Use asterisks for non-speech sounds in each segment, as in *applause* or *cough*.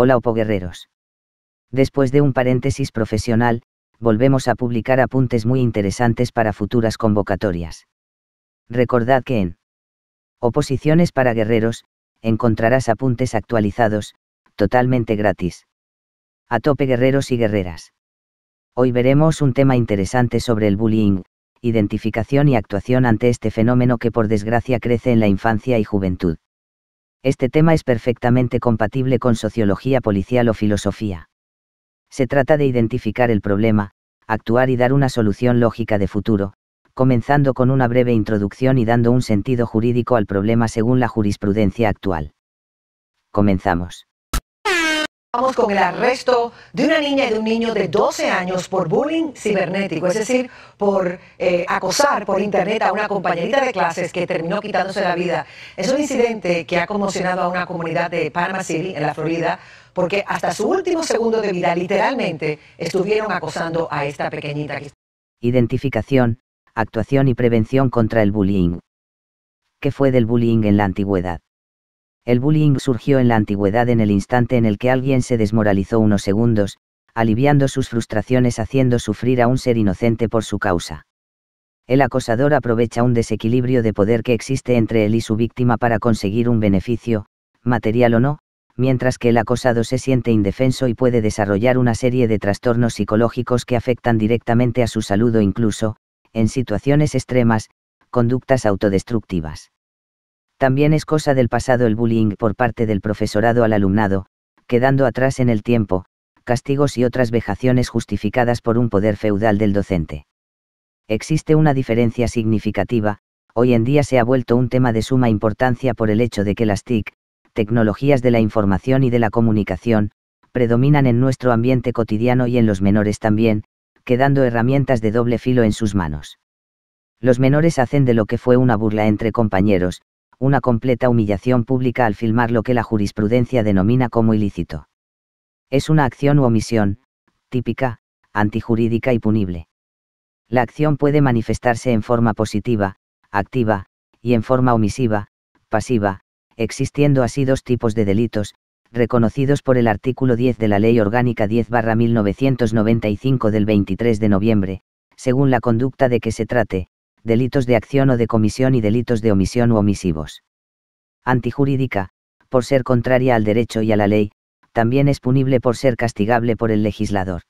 Hola Guerreros. Después de un paréntesis profesional, volvemos a publicar apuntes muy interesantes para futuras convocatorias. Recordad que en Oposiciones para Guerreros, encontrarás apuntes actualizados, totalmente gratis. A tope guerreros y guerreras. Hoy veremos un tema interesante sobre el bullying, identificación y actuación ante este fenómeno que por desgracia crece en la infancia y juventud. Este tema es perfectamente compatible con sociología policial o filosofía. Se trata de identificar el problema, actuar y dar una solución lógica de futuro, comenzando con una breve introducción y dando un sentido jurídico al problema según la jurisprudencia actual. Comenzamos. Vamos con el arresto de una niña y de un niño de 12 años por bullying cibernético, es decir, por eh, acosar por internet a una compañerita de clases que terminó quitándose la vida. Es un incidente que ha conmocionado a una comunidad de Panama City, en la Florida, porque hasta su último segundo de vida, literalmente, estuvieron acosando a esta pequeñita. Identificación, actuación y prevención contra el bullying. ¿Qué fue del bullying en la antigüedad? El bullying surgió en la antigüedad en el instante en el que alguien se desmoralizó unos segundos, aliviando sus frustraciones haciendo sufrir a un ser inocente por su causa. El acosador aprovecha un desequilibrio de poder que existe entre él y su víctima para conseguir un beneficio, material o no, mientras que el acosado se siente indefenso y puede desarrollar una serie de trastornos psicológicos que afectan directamente a su salud o incluso, en situaciones extremas, conductas autodestructivas. También es cosa del pasado el bullying por parte del profesorado al alumnado, quedando atrás en el tiempo, castigos y otras vejaciones justificadas por un poder feudal del docente. Existe una diferencia significativa, hoy en día se ha vuelto un tema de suma importancia por el hecho de que las TIC, tecnologías de la información y de la comunicación, predominan en nuestro ambiente cotidiano y en los menores también, quedando herramientas de doble filo en sus manos. Los menores hacen de lo que fue una burla entre compañeros, una completa humillación pública al filmar lo que la jurisprudencia denomina como ilícito. Es una acción u omisión, típica, antijurídica y punible. La acción puede manifestarse en forma positiva, activa, y en forma omisiva, pasiva, existiendo así dos tipos de delitos, reconocidos por el artículo 10 de la Ley Orgánica 10-1995 del 23 de noviembre, según la conducta de que se trate, delitos de acción o de comisión y delitos de omisión u omisivos. Antijurídica, por ser contraria al derecho y a la ley, también es punible por ser castigable por el legislador.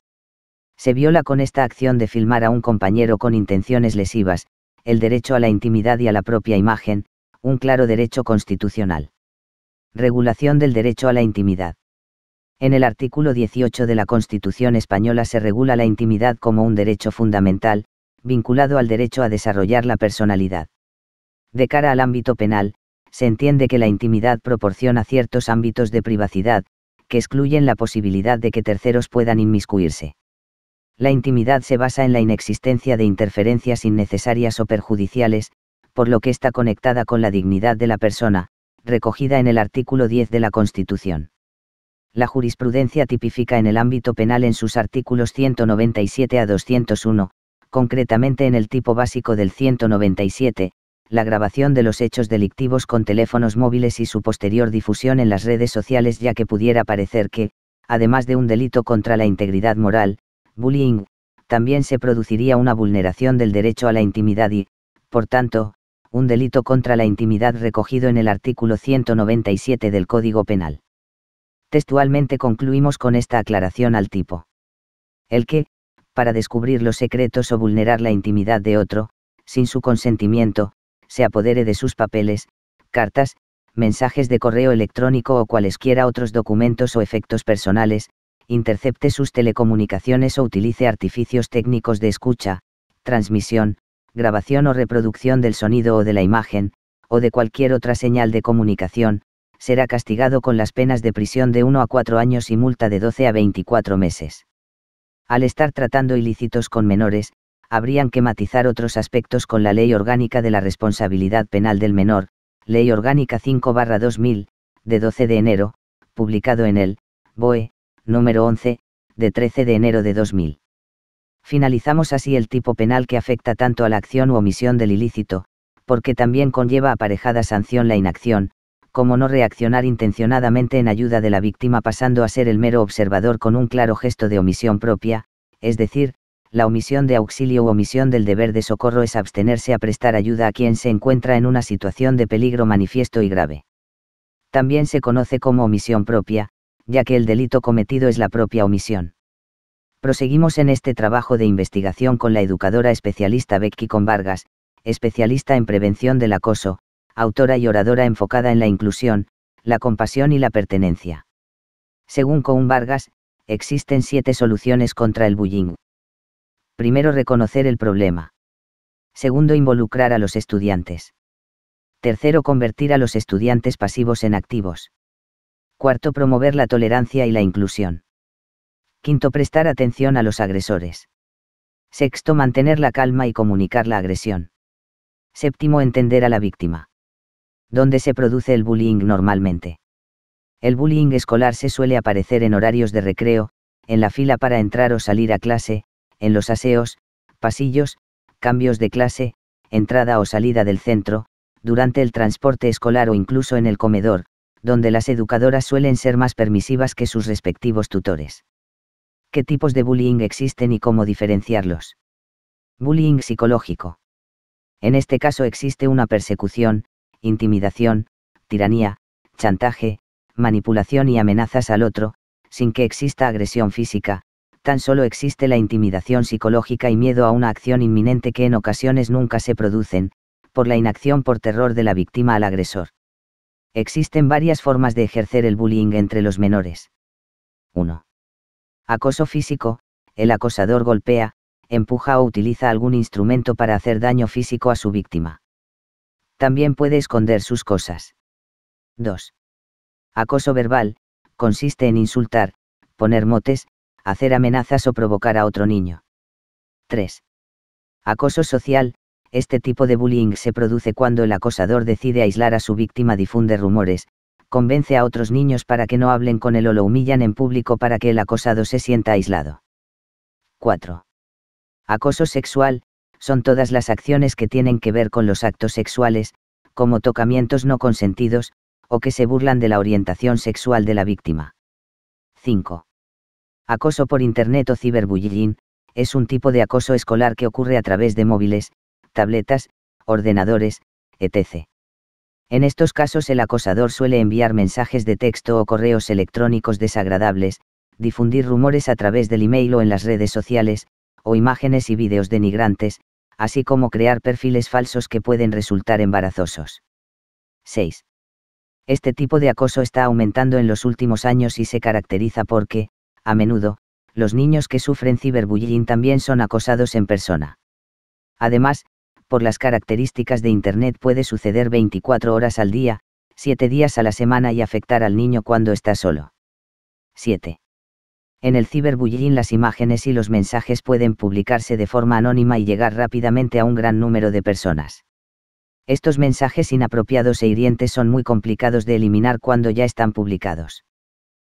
Se viola con esta acción de filmar a un compañero con intenciones lesivas, el derecho a la intimidad y a la propia imagen, un claro derecho constitucional. Regulación del derecho a la intimidad. En el artículo 18 de la Constitución española se regula la intimidad como un derecho fundamental, vinculado al derecho a desarrollar la personalidad. De cara al ámbito penal, se entiende que la intimidad proporciona ciertos ámbitos de privacidad, que excluyen la posibilidad de que terceros puedan inmiscuirse. La intimidad se basa en la inexistencia de interferencias innecesarias o perjudiciales, por lo que está conectada con la dignidad de la persona, recogida en el artículo 10 de la Constitución. La jurisprudencia tipifica en el ámbito penal en sus artículos 197 a 201, concretamente en el tipo básico del 197, la grabación de los hechos delictivos con teléfonos móviles y su posterior difusión en las redes sociales ya que pudiera parecer que, además de un delito contra la integridad moral, bullying, también se produciría una vulneración del derecho a la intimidad y, por tanto, un delito contra la intimidad recogido en el artículo 197 del Código Penal. Textualmente concluimos con esta aclaración al tipo. El que, para descubrir los secretos o vulnerar la intimidad de otro, sin su consentimiento, se apodere de sus papeles, cartas, mensajes de correo electrónico o cualesquiera otros documentos o efectos personales, intercepte sus telecomunicaciones o utilice artificios técnicos de escucha, transmisión, grabación o reproducción del sonido o de la imagen, o de cualquier otra señal de comunicación, será castigado con las penas de prisión de 1 a 4 años y multa de 12 a 24 meses al estar tratando ilícitos con menores, habrían que matizar otros aspectos con la Ley Orgánica de la Responsabilidad Penal del Menor, Ley Orgánica 5-2000, de 12 de enero, publicado en el BOE, número 11, de 13 de enero de 2000. Finalizamos así el tipo penal que afecta tanto a la acción u omisión del ilícito, porque también conlleva aparejada sanción la inacción, como no reaccionar intencionadamente en ayuda de la víctima pasando a ser el mero observador con un claro gesto de omisión propia, es decir, la omisión de auxilio u omisión del deber de socorro es abstenerse a prestar ayuda a quien se encuentra en una situación de peligro manifiesto y grave. También se conoce como omisión propia, ya que el delito cometido es la propia omisión. Proseguimos en este trabajo de investigación con la educadora especialista Becky Con Vargas, especialista en prevención del acoso, autora y oradora enfocada en la inclusión, la compasión y la pertenencia. Según Cohn Vargas, existen siete soluciones contra el bullying. Primero, reconocer el problema. Segundo, involucrar a los estudiantes. Tercero, convertir a los estudiantes pasivos en activos. Cuarto, promover la tolerancia y la inclusión. Quinto, prestar atención a los agresores. Sexto, mantener la calma y comunicar la agresión. Séptimo, entender a la víctima donde se produce el bullying normalmente. El bullying escolar se suele aparecer en horarios de recreo, en la fila para entrar o salir a clase, en los aseos, pasillos, cambios de clase, entrada o salida del centro, durante el transporte escolar o incluso en el comedor, donde las educadoras suelen ser más permisivas que sus respectivos tutores. ¿Qué tipos de bullying existen y cómo diferenciarlos? Bullying psicológico. En este caso existe una persecución, intimidación, tiranía, chantaje, manipulación y amenazas al otro, sin que exista agresión física, tan solo existe la intimidación psicológica y miedo a una acción inminente que en ocasiones nunca se producen, por la inacción por terror de la víctima al agresor. Existen varias formas de ejercer el bullying entre los menores. 1. Acoso físico, el acosador golpea, empuja o utiliza algún instrumento para hacer daño físico a su víctima también puede esconder sus cosas. 2. Acoso verbal, consiste en insultar, poner motes, hacer amenazas o provocar a otro niño. 3. Acoso social, este tipo de bullying se produce cuando el acosador decide aislar a su víctima, difunde rumores, convence a otros niños para que no hablen con él o lo humillan en público para que el acosado se sienta aislado. 4. Acoso sexual, son todas las acciones que tienen que ver con los actos sexuales, como tocamientos no consentidos, o que se burlan de la orientación sexual de la víctima. 5. Acoso por Internet o ciberbullying, es un tipo de acoso escolar que ocurre a través de móviles, tabletas, ordenadores, etc. En estos casos el acosador suele enviar mensajes de texto o correos electrónicos desagradables, difundir rumores a través del email o en las redes sociales, o imágenes y vídeos denigrantes, así como crear perfiles falsos que pueden resultar embarazosos. 6. Este tipo de acoso está aumentando en los últimos años y se caracteriza porque, a menudo, los niños que sufren ciberbullying también son acosados en persona. Además, por las características de Internet puede suceder 24 horas al día, 7 días a la semana y afectar al niño cuando está solo. 7. En el ciberbullying las imágenes y los mensajes pueden publicarse de forma anónima y llegar rápidamente a un gran número de personas. Estos mensajes inapropiados e hirientes son muy complicados de eliminar cuando ya están publicados.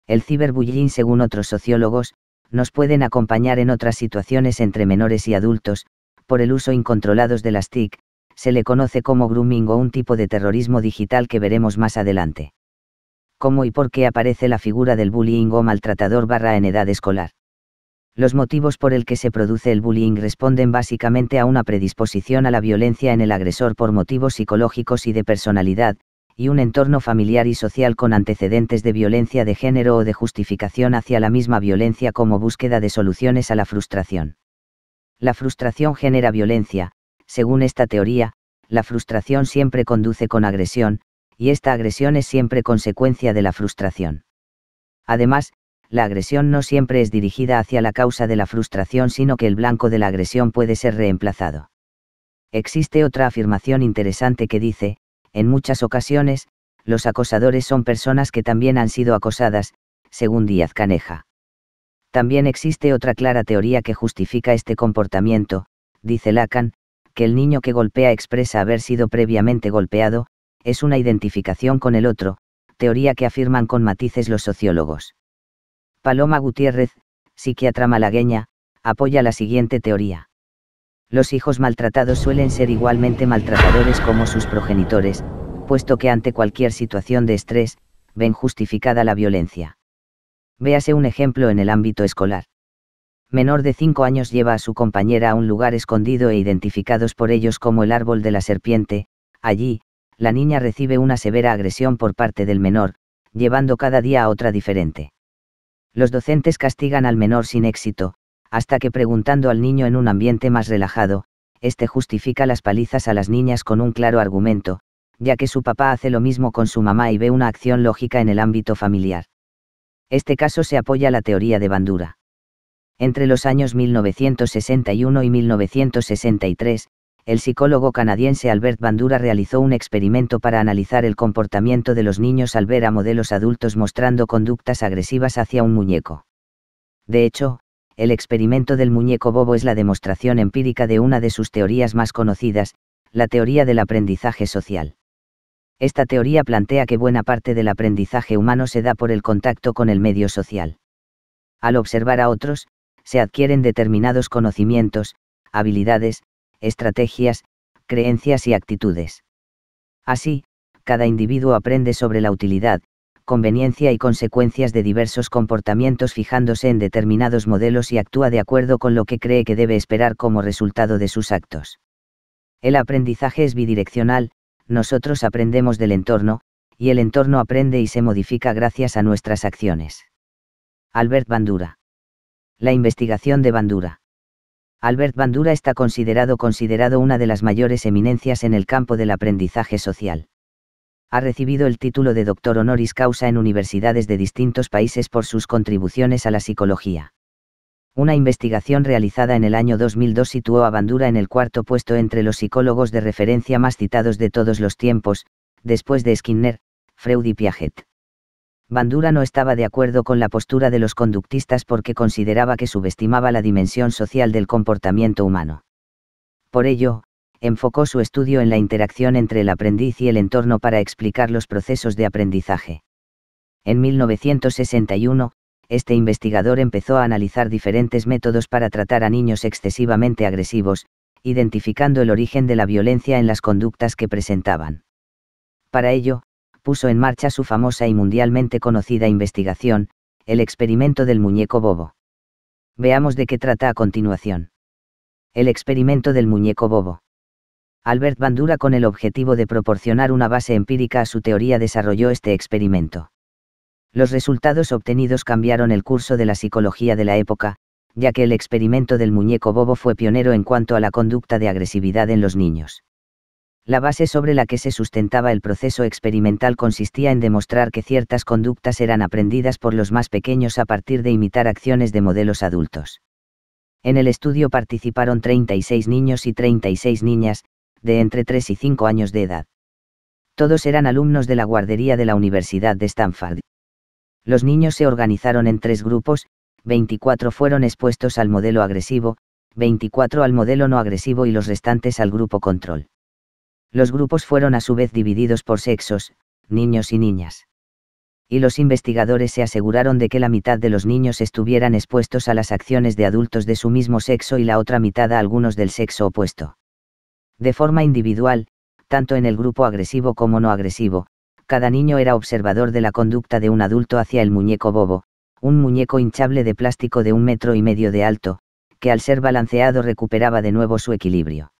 El ciberbullying, según otros sociólogos, nos pueden acompañar en otras situaciones entre menores y adultos, por el uso incontrolados de las TIC, se le conoce como grooming o un tipo de terrorismo digital que veremos más adelante cómo y por qué aparece la figura del bullying o maltratador barra en edad escolar. Los motivos por el que se produce el bullying responden básicamente a una predisposición a la violencia en el agresor por motivos psicológicos y de personalidad, y un entorno familiar y social con antecedentes de violencia de género o de justificación hacia la misma violencia como búsqueda de soluciones a la frustración. La frustración genera violencia, según esta teoría, la frustración siempre conduce con agresión, y esta agresión es siempre consecuencia de la frustración. Además, la agresión no siempre es dirigida hacia la causa de la frustración, sino que el blanco de la agresión puede ser reemplazado. Existe otra afirmación interesante que dice, en muchas ocasiones, los acosadores son personas que también han sido acosadas, según Díaz Caneja. También existe otra clara teoría que justifica este comportamiento, dice Lacan, que el niño que golpea expresa haber sido previamente golpeado, es una identificación con el otro, teoría que afirman con matices los sociólogos. Paloma Gutiérrez, psiquiatra malagueña, apoya la siguiente teoría. Los hijos maltratados suelen ser igualmente maltratadores como sus progenitores, puesto que ante cualquier situación de estrés, ven justificada la violencia. Véase un ejemplo en el ámbito escolar. Menor de 5 años lleva a su compañera a un lugar escondido e identificados por ellos como el árbol de la serpiente, allí, la niña recibe una severa agresión por parte del menor, llevando cada día a otra diferente. Los docentes castigan al menor sin éxito, hasta que preguntando al niño en un ambiente más relajado, este justifica las palizas a las niñas con un claro argumento, ya que su papá hace lo mismo con su mamá y ve una acción lógica en el ámbito familiar. Este caso se apoya la teoría de Bandura. Entre los años 1961 y 1963, el psicólogo canadiense Albert Bandura realizó un experimento para analizar el comportamiento de los niños al ver a modelos adultos mostrando conductas agresivas hacia un muñeco. De hecho, el experimento del muñeco bobo es la demostración empírica de una de sus teorías más conocidas, la teoría del aprendizaje social. Esta teoría plantea que buena parte del aprendizaje humano se da por el contacto con el medio social. Al observar a otros, se adquieren determinados conocimientos, habilidades, estrategias, creencias y actitudes. Así, cada individuo aprende sobre la utilidad, conveniencia y consecuencias de diversos comportamientos fijándose en determinados modelos y actúa de acuerdo con lo que cree que debe esperar como resultado de sus actos. El aprendizaje es bidireccional, nosotros aprendemos del entorno, y el entorno aprende y se modifica gracias a nuestras acciones. Albert Bandura. La investigación de Bandura. Albert Bandura está considerado considerado una de las mayores eminencias en el campo del aprendizaje social. Ha recibido el título de doctor honoris causa en universidades de distintos países por sus contribuciones a la psicología. Una investigación realizada en el año 2002 situó a Bandura en el cuarto puesto entre los psicólogos de referencia más citados de todos los tiempos, después de Skinner, Freud y Piaget. Bandura no estaba de acuerdo con la postura de los conductistas porque consideraba que subestimaba la dimensión social del comportamiento humano. Por ello, enfocó su estudio en la interacción entre el aprendiz y el entorno para explicar los procesos de aprendizaje. En 1961, este investigador empezó a analizar diferentes métodos para tratar a niños excesivamente agresivos, identificando el origen de la violencia en las conductas que presentaban. Para ello, puso en marcha su famosa y mundialmente conocida investigación, el experimento del muñeco bobo. Veamos de qué trata a continuación. El experimento del muñeco bobo. Albert Bandura con el objetivo de proporcionar una base empírica a su teoría desarrolló este experimento. Los resultados obtenidos cambiaron el curso de la psicología de la época, ya que el experimento del muñeco bobo fue pionero en cuanto a la conducta de agresividad en los niños. La base sobre la que se sustentaba el proceso experimental consistía en demostrar que ciertas conductas eran aprendidas por los más pequeños a partir de imitar acciones de modelos adultos. En el estudio participaron 36 niños y 36 niñas, de entre 3 y 5 años de edad. Todos eran alumnos de la guardería de la Universidad de Stanford. Los niños se organizaron en tres grupos, 24 fueron expuestos al modelo agresivo, 24 al modelo no agresivo y los restantes al grupo control. Los grupos fueron a su vez divididos por sexos, niños y niñas. Y los investigadores se aseguraron de que la mitad de los niños estuvieran expuestos a las acciones de adultos de su mismo sexo y la otra mitad a algunos del sexo opuesto. De forma individual, tanto en el grupo agresivo como no agresivo, cada niño era observador de la conducta de un adulto hacia el muñeco bobo, un muñeco hinchable de plástico de un metro y medio de alto, que al ser balanceado recuperaba de nuevo su equilibrio.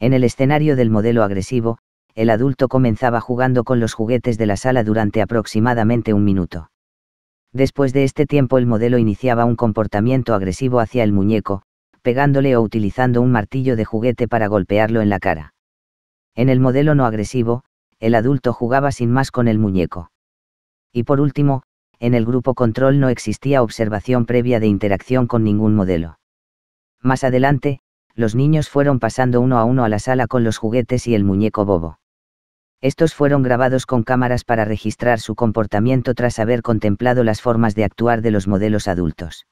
En el escenario del modelo agresivo, el adulto comenzaba jugando con los juguetes de la sala durante aproximadamente un minuto. Después de este tiempo el modelo iniciaba un comportamiento agresivo hacia el muñeco, pegándole o utilizando un martillo de juguete para golpearlo en la cara. En el modelo no agresivo, el adulto jugaba sin más con el muñeco. Y por último, en el grupo control no existía observación previa de interacción con ningún modelo. Más adelante, los niños fueron pasando uno a uno a la sala con los juguetes y el muñeco bobo. Estos fueron grabados con cámaras para registrar su comportamiento tras haber contemplado las formas de actuar de los modelos adultos.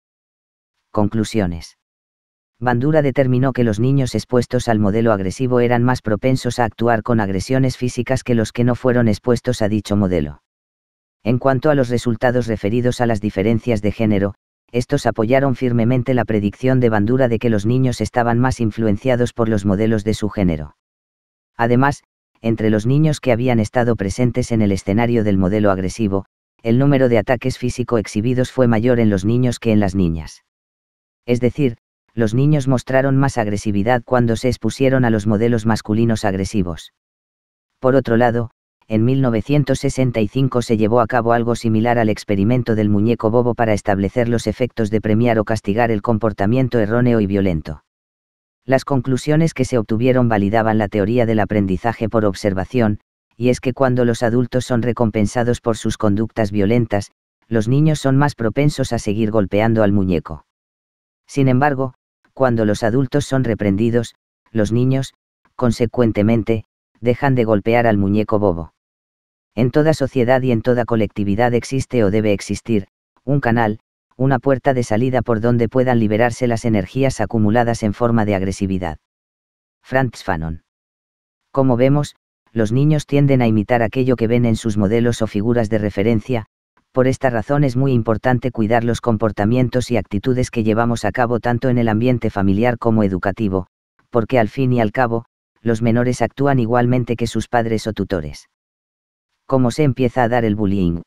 Conclusiones. Bandura determinó que los niños expuestos al modelo agresivo eran más propensos a actuar con agresiones físicas que los que no fueron expuestos a dicho modelo. En cuanto a los resultados referidos a las diferencias de género, estos apoyaron firmemente la predicción de Bandura de que los niños estaban más influenciados por los modelos de su género. Además, entre los niños que habían estado presentes en el escenario del modelo agresivo, el número de ataques físico exhibidos fue mayor en los niños que en las niñas. Es decir, los niños mostraron más agresividad cuando se expusieron a los modelos masculinos agresivos. Por otro lado, en 1965 se llevó a cabo algo similar al experimento del muñeco bobo para establecer los efectos de premiar o castigar el comportamiento erróneo y violento. Las conclusiones que se obtuvieron validaban la teoría del aprendizaje por observación, y es que cuando los adultos son recompensados por sus conductas violentas, los niños son más propensos a seguir golpeando al muñeco. Sin embargo, cuando los adultos son reprendidos, los niños, consecuentemente, dejan de golpear al muñeco bobo. En toda sociedad y en toda colectividad existe o debe existir, un canal, una puerta de salida por donde puedan liberarse las energías acumuladas en forma de agresividad. Franz Fanon. Como vemos, los niños tienden a imitar aquello que ven en sus modelos o figuras de referencia, por esta razón es muy importante cuidar los comportamientos y actitudes que llevamos a cabo tanto en el ambiente familiar como educativo, porque al fin y al cabo, los menores actúan igualmente que sus padres o tutores. ¿Cómo se empieza a dar el bullying?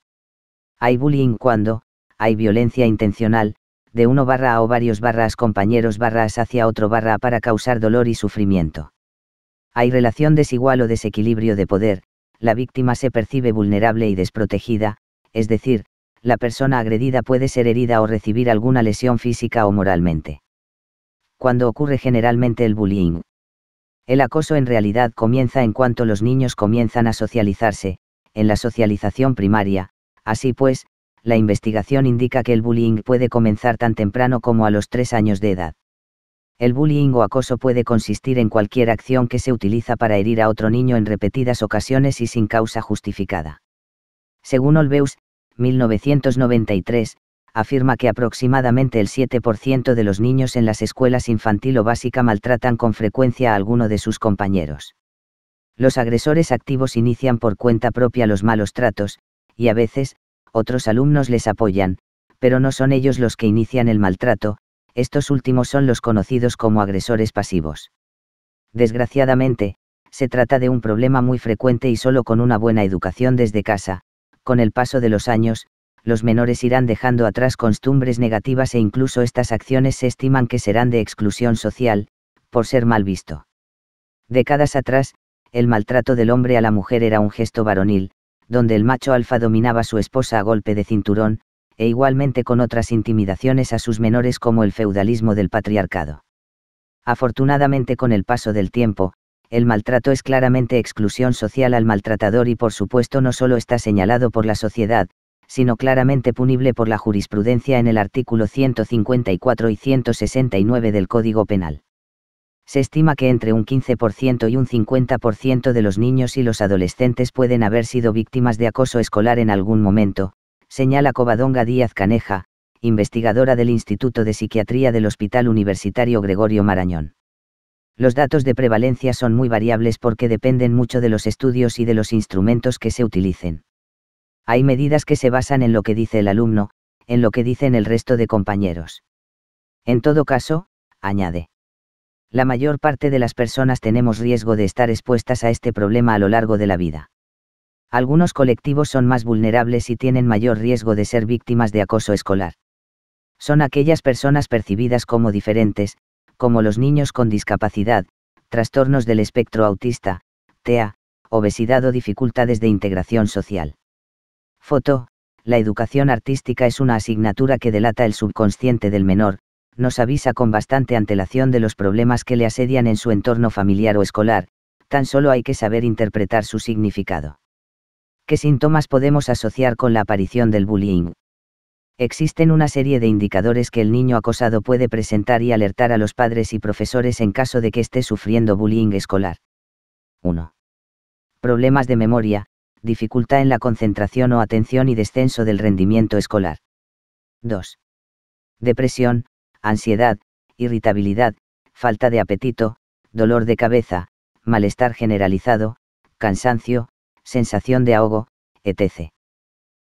Hay bullying cuando, hay violencia intencional, de uno barra o varios barras compañeros barras hacia otro barra para causar dolor y sufrimiento. Hay relación desigual o desequilibrio de poder, la víctima se percibe vulnerable y desprotegida, es decir, la persona agredida puede ser herida o recibir alguna lesión física o moralmente. Cuando ocurre generalmente el bullying, el acoso en realidad comienza en cuanto los niños comienzan a socializarse, en la socialización primaria, así pues, la investigación indica que el bullying puede comenzar tan temprano como a los tres años de edad. El bullying o acoso puede consistir en cualquier acción que se utiliza para herir a otro niño en repetidas ocasiones y sin causa justificada. Según Olbeus, 1993, afirma que aproximadamente el 7% de los niños en las escuelas infantil o básica maltratan con frecuencia a alguno de sus compañeros. Los agresores activos inician por cuenta propia los malos tratos, y a veces, otros alumnos les apoyan, pero no son ellos los que inician el maltrato, estos últimos son los conocidos como agresores pasivos. Desgraciadamente, se trata de un problema muy frecuente y solo con una buena educación desde casa, con el paso de los años, los menores irán dejando atrás costumbres negativas e incluso estas acciones se estiman que serán de exclusión social, por ser mal visto. Décadas atrás, el maltrato del hombre a la mujer era un gesto varonil, donde el macho alfa dominaba a su esposa a golpe de cinturón, e igualmente con otras intimidaciones a sus menores como el feudalismo del patriarcado. Afortunadamente con el paso del tiempo, el maltrato es claramente exclusión social al maltratador y por supuesto no solo está señalado por la sociedad, sino claramente punible por la jurisprudencia en el artículo 154 y 169 del Código Penal. Se estima que entre un 15% y un 50% de los niños y los adolescentes pueden haber sido víctimas de acoso escolar en algún momento, señala Covadonga Díaz Caneja, investigadora del Instituto de Psiquiatría del Hospital Universitario Gregorio Marañón. Los datos de prevalencia son muy variables porque dependen mucho de los estudios y de los instrumentos que se utilicen hay medidas que se basan en lo que dice el alumno, en lo que dicen el resto de compañeros. En todo caso, añade. La mayor parte de las personas tenemos riesgo de estar expuestas a este problema a lo largo de la vida. Algunos colectivos son más vulnerables y tienen mayor riesgo de ser víctimas de acoso escolar. Son aquellas personas percibidas como diferentes, como los niños con discapacidad, trastornos del espectro autista, TEA, obesidad o dificultades de integración social. Foto, la educación artística es una asignatura que delata el subconsciente del menor, nos avisa con bastante antelación de los problemas que le asedian en su entorno familiar o escolar, tan solo hay que saber interpretar su significado. ¿Qué síntomas podemos asociar con la aparición del bullying? Existen una serie de indicadores que el niño acosado puede presentar y alertar a los padres y profesores en caso de que esté sufriendo bullying escolar. 1. Problemas de memoria, dificultad en la concentración o atención y descenso del rendimiento escolar. 2. Depresión, ansiedad, irritabilidad, falta de apetito, dolor de cabeza, malestar generalizado, cansancio, sensación de ahogo, etc.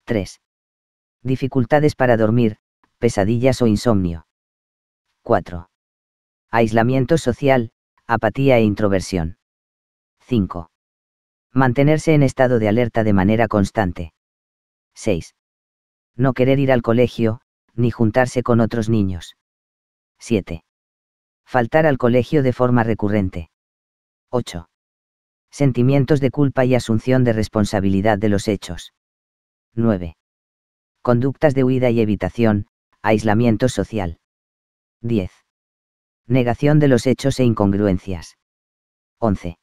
3. Dificultades para dormir, pesadillas o insomnio. 4. Aislamiento social, apatía e introversión. 5. Mantenerse en estado de alerta de manera constante. 6. No querer ir al colegio, ni juntarse con otros niños. 7. Faltar al colegio de forma recurrente. 8. Sentimientos de culpa y asunción de responsabilidad de los hechos. 9. Conductas de huida y evitación, aislamiento social. 10. Negación de los hechos e incongruencias. 11.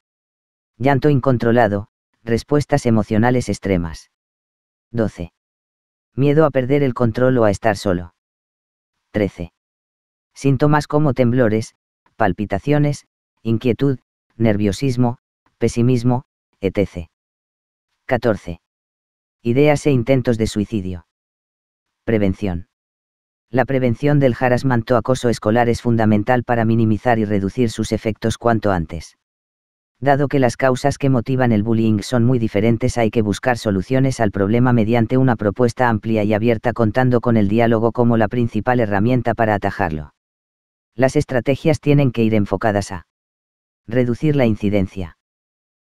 Llanto incontrolado, respuestas emocionales extremas. 12. Miedo a perder el control o a estar solo. 13. Síntomas como temblores, palpitaciones, inquietud, nerviosismo, pesimismo, etc. 14. Ideas e intentos de suicidio. Prevención. La prevención del jarasmanto acoso escolar es fundamental para minimizar y reducir sus efectos cuanto antes. Dado que las causas que motivan el bullying son muy diferentes, hay que buscar soluciones al problema mediante una propuesta amplia y abierta contando con el diálogo como la principal herramienta para atajarlo. Las estrategias tienen que ir enfocadas a reducir la incidencia.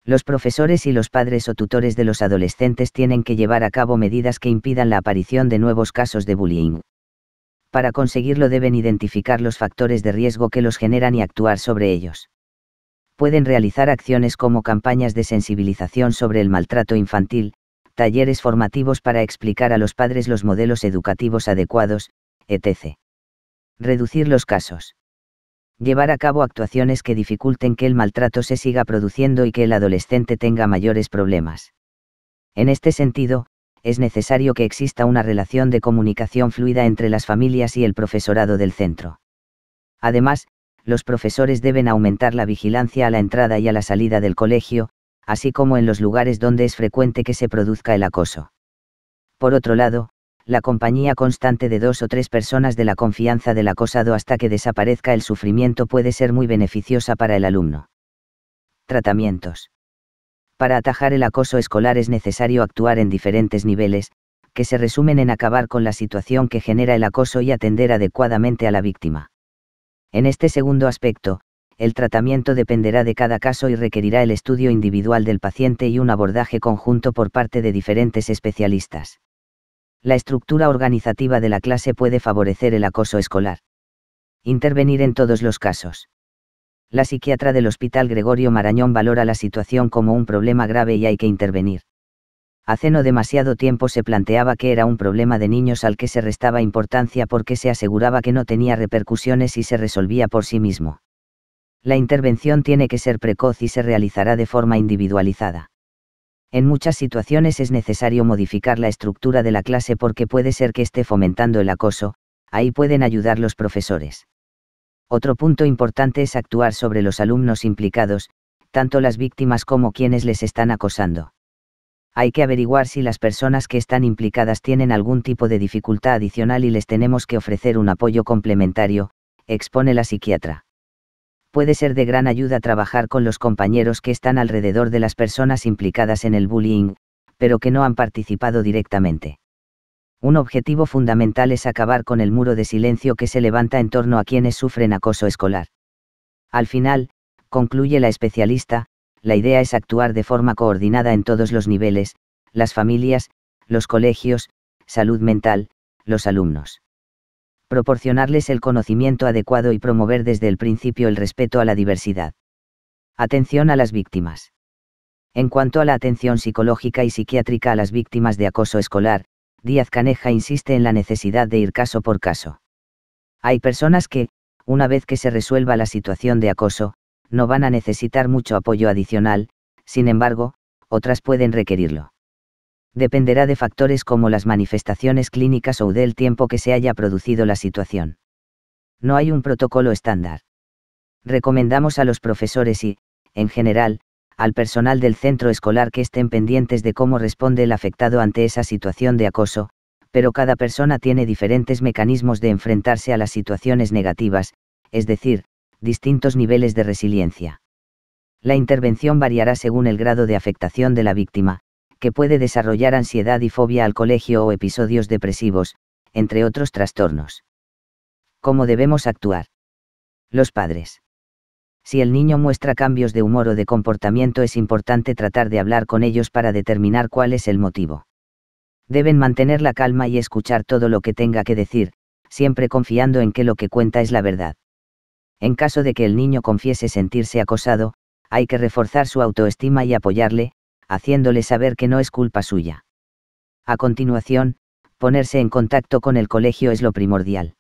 Los profesores y los padres o tutores de los adolescentes tienen que llevar a cabo medidas que impidan la aparición de nuevos casos de bullying. Para conseguirlo deben identificar los factores de riesgo que los generan y actuar sobre ellos pueden realizar acciones como campañas de sensibilización sobre el maltrato infantil, talleres formativos para explicar a los padres los modelos educativos adecuados, etc. Reducir los casos. Llevar a cabo actuaciones que dificulten que el maltrato se siga produciendo y que el adolescente tenga mayores problemas. En este sentido, es necesario que exista una relación de comunicación fluida entre las familias y el profesorado del centro. Además, los profesores deben aumentar la vigilancia a la entrada y a la salida del colegio, así como en los lugares donde es frecuente que se produzca el acoso. Por otro lado, la compañía constante de dos o tres personas de la confianza del acosado hasta que desaparezca el sufrimiento puede ser muy beneficiosa para el alumno. Tratamientos. Para atajar el acoso escolar es necesario actuar en diferentes niveles, que se resumen en acabar con la situación que genera el acoso y atender adecuadamente a la víctima. En este segundo aspecto, el tratamiento dependerá de cada caso y requerirá el estudio individual del paciente y un abordaje conjunto por parte de diferentes especialistas. La estructura organizativa de la clase puede favorecer el acoso escolar. Intervenir en todos los casos. La psiquiatra del Hospital Gregorio Marañón valora la situación como un problema grave y hay que intervenir hace no demasiado tiempo se planteaba que era un problema de niños al que se restaba importancia porque se aseguraba que no tenía repercusiones y se resolvía por sí mismo. La intervención tiene que ser precoz y se realizará de forma individualizada. En muchas situaciones es necesario modificar la estructura de la clase porque puede ser que esté fomentando el acoso, ahí pueden ayudar los profesores. Otro punto importante es actuar sobre los alumnos implicados, tanto las víctimas como quienes les están acosando hay que averiguar si las personas que están implicadas tienen algún tipo de dificultad adicional y les tenemos que ofrecer un apoyo complementario, expone la psiquiatra. Puede ser de gran ayuda trabajar con los compañeros que están alrededor de las personas implicadas en el bullying, pero que no han participado directamente. Un objetivo fundamental es acabar con el muro de silencio que se levanta en torno a quienes sufren acoso escolar. Al final, concluye la especialista, la idea es actuar de forma coordinada en todos los niveles, las familias, los colegios, salud mental, los alumnos. Proporcionarles el conocimiento adecuado y promover desde el principio el respeto a la diversidad. Atención a las víctimas. En cuanto a la atención psicológica y psiquiátrica a las víctimas de acoso escolar, Díaz Caneja insiste en la necesidad de ir caso por caso. Hay personas que, una vez que se resuelva la situación de acoso, no van a necesitar mucho apoyo adicional, sin embargo, otras pueden requerirlo. Dependerá de factores como las manifestaciones clínicas o del tiempo que se haya producido la situación. No hay un protocolo estándar. Recomendamos a los profesores y, en general, al personal del centro escolar que estén pendientes de cómo responde el afectado ante esa situación de acoso, pero cada persona tiene diferentes mecanismos de enfrentarse a las situaciones negativas, es decir, distintos niveles de resiliencia. La intervención variará según el grado de afectación de la víctima, que puede desarrollar ansiedad y fobia al colegio o episodios depresivos, entre otros trastornos. ¿Cómo debemos actuar? Los padres. Si el niño muestra cambios de humor o de comportamiento es importante tratar de hablar con ellos para determinar cuál es el motivo. Deben mantener la calma y escuchar todo lo que tenga que decir, siempre confiando en que lo que cuenta es la verdad. En caso de que el niño confiese sentirse acosado, hay que reforzar su autoestima y apoyarle, haciéndole saber que no es culpa suya. A continuación, ponerse en contacto con el colegio es lo primordial.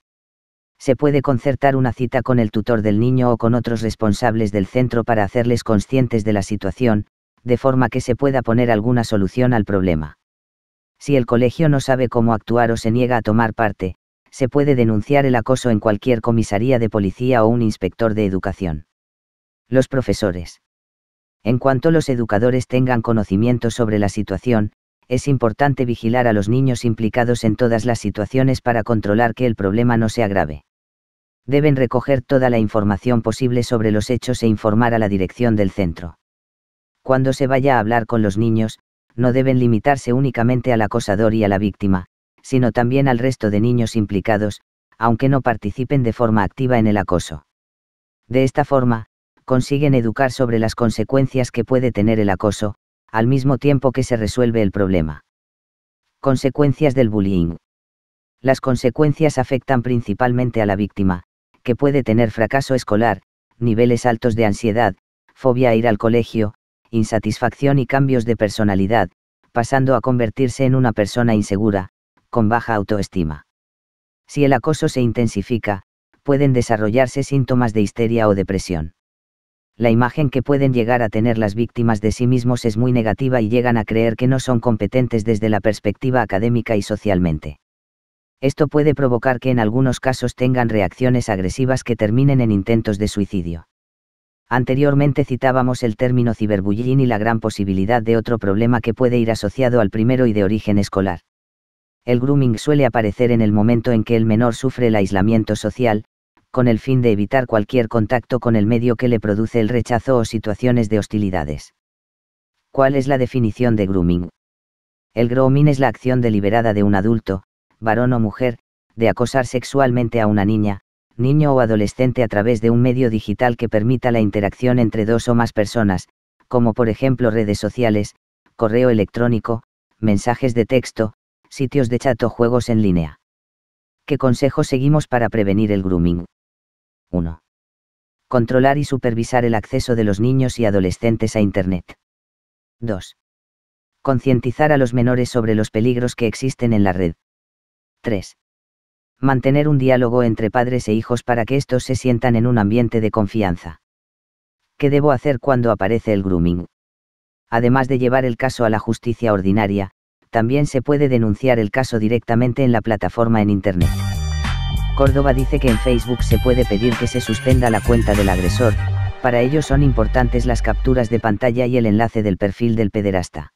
Se puede concertar una cita con el tutor del niño o con otros responsables del centro para hacerles conscientes de la situación, de forma que se pueda poner alguna solución al problema. Si el colegio no sabe cómo actuar o se niega a tomar parte, se puede denunciar el acoso en cualquier comisaría de policía o un inspector de educación. Los profesores. En cuanto los educadores tengan conocimiento sobre la situación, es importante vigilar a los niños implicados en todas las situaciones para controlar que el problema no sea grave. Deben recoger toda la información posible sobre los hechos e informar a la dirección del centro. Cuando se vaya a hablar con los niños, no deben limitarse únicamente al acosador y a la víctima, sino también al resto de niños implicados, aunque no participen de forma activa en el acoso. De esta forma, consiguen educar sobre las consecuencias que puede tener el acoso, al mismo tiempo que se resuelve el problema. Consecuencias del bullying. Las consecuencias afectan principalmente a la víctima, que puede tener fracaso escolar, niveles altos de ansiedad, fobia a ir al colegio, insatisfacción y cambios de personalidad, pasando a convertirse en una persona insegura, con baja autoestima. Si el acoso se intensifica, pueden desarrollarse síntomas de histeria o depresión. La imagen que pueden llegar a tener las víctimas de sí mismos es muy negativa y llegan a creer que no son competentes desde la perspectiva académica y socialmente. Esto puede provocar que en algunos casos tengan reacciones agresivas que terminen en intentos de suicidio. Anteriormente citábamos el término ciberbullying y la gran posibilidad de otro problema que puede ir asociado al primero y de origen escolar. El grooming suele aparecer en el momento en que el menor sufre el aislamiento social, con el fin de evitar cualquier contacto con el medio que le produce el rechazo o situaciones de hostilidades. ¿Cuál es la definición de grooming? El grooming es la acción deliberada de un adulto, varón o mujer, de acosar sexualmente a una niña, niño o adolescente a través de un medio digital que permita la interacción entre dos o más personas, como por ejemplo redes sociales, correo electrónico, mensajes de texto, sitios de chat o juegos en línea. ¿Qué consejos seguimos para prevenir el grooming? 1. Controlar y supervisar el acceso de los niños y adolescentes a Internet. 2. Concientizar a los menores sobre los peligros que existen en la red. 3. Mantener un diálogo entre padres e hijos para que estos se sientan en un ambiente de confianza. ¿Qué debo hacer cuando aparece el grooming? Además de llevar el caso a la justicia ordinaria, también se puede denunciar el caso directamente en la plataforma en Internet. Córdoba dice que en Facebook se puede pedir que se suspenda la cuenta del agresor, para ello son importantes las capturas de pantalla y el enlace del perfil del pederasta.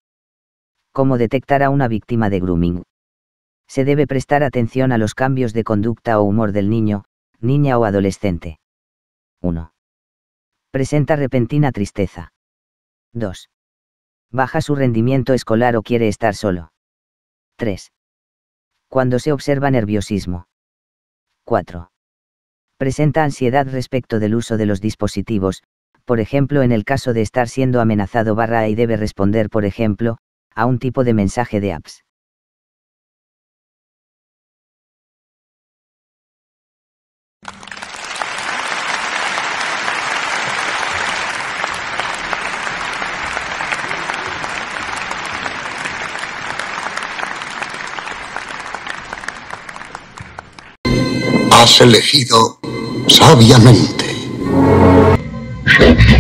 ¿Cómo detectar a una víctima de grooming? Se debe prestar atención a los cambios de conducta o humor del niño, niña o adolescente. 1. Presenta repentina tristeza. 2 baja su rendimiento escolar o quiere estar solo. 3. Cuando se observa nerviosismo. 4. Presenta ansiedad respecto del uso de los dispositivos, por ejemplo en el caso de estar siendo amenazado barra y debe responder por ejemplo, a un tipo de mensaje de apps. has elegido sabiamente. *laughs*